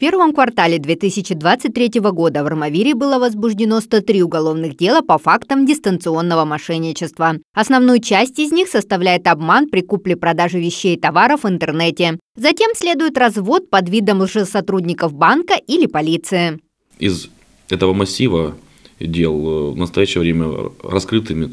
первом квартале 2023 года в Армавире было возбуждено 103 уголовных дела по фактам дистанционного мошенничества. Основную часть из них составляет обман при купле-продаже вещей и товаров в интернете. Затем следует развод под видом лжесотрудников банка или полиции. Из этого массива дел э, в настоящее время раскрытыми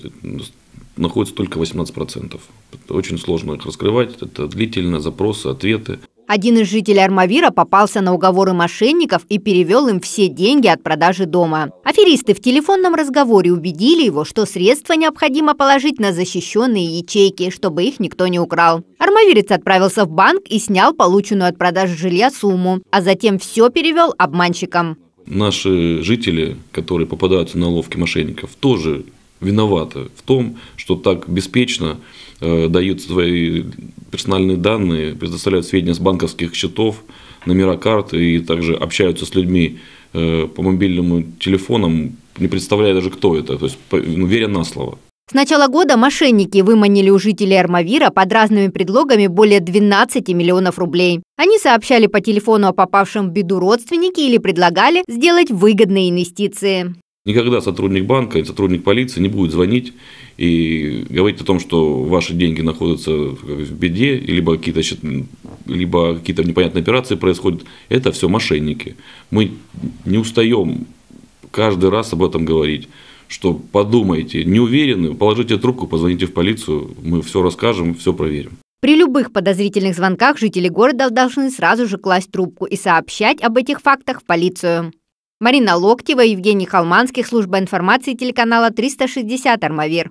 находится только 18%. Это очень сложно их раскрывать, это длительно, запросы, ответы. Один из жителей Армавира попался на уговоры мошенников и перевел им все деньги от продажи дома. Аферисты в телефонном разговоре убедили его, что средства необходимо положить на защищенные ячейки, чтобы их никто не украл. Армавирец отправился в банк и снял полученную от продажи жилья сумму, а затем все перевел обманщикам. Наши жители, которые попадаются на наловки мошенников, тоже виновата в том, что так беспечно э, дают свои персональные данные, предоставляют сведения с банковских счетов, номера карт и также общаются с людьми э, по мобильному телефонам, не представляя даже кто это, то есть ну, веря на слово. С начала года мошенники выманили у жителей Армавира под разными предлогами более 12 миллионов рублей. Они сообщали по телефону о попавшем в беду родственнике или предлагали сделать выгодные инвестиции. Никогда сотрудник банка или сотрудник полиции не будет звонить и говорить о том, что ваши деньги находятся в беде, либо какие-то, либо какие-то непонятные операции происходят. Это все мошенники. Мы не устаем каждый раз об этом говорить что подумайте, не уверены, положите трубку, позвоните в полицию, мы все расскажем, все проверим. При любых подозрительных звонках жители города должны сразу же класть трубку и сообщать об этих фактах в полицию. Марина Локтева, Евгений Холманский, служба информации телеканала 360 «Армавир».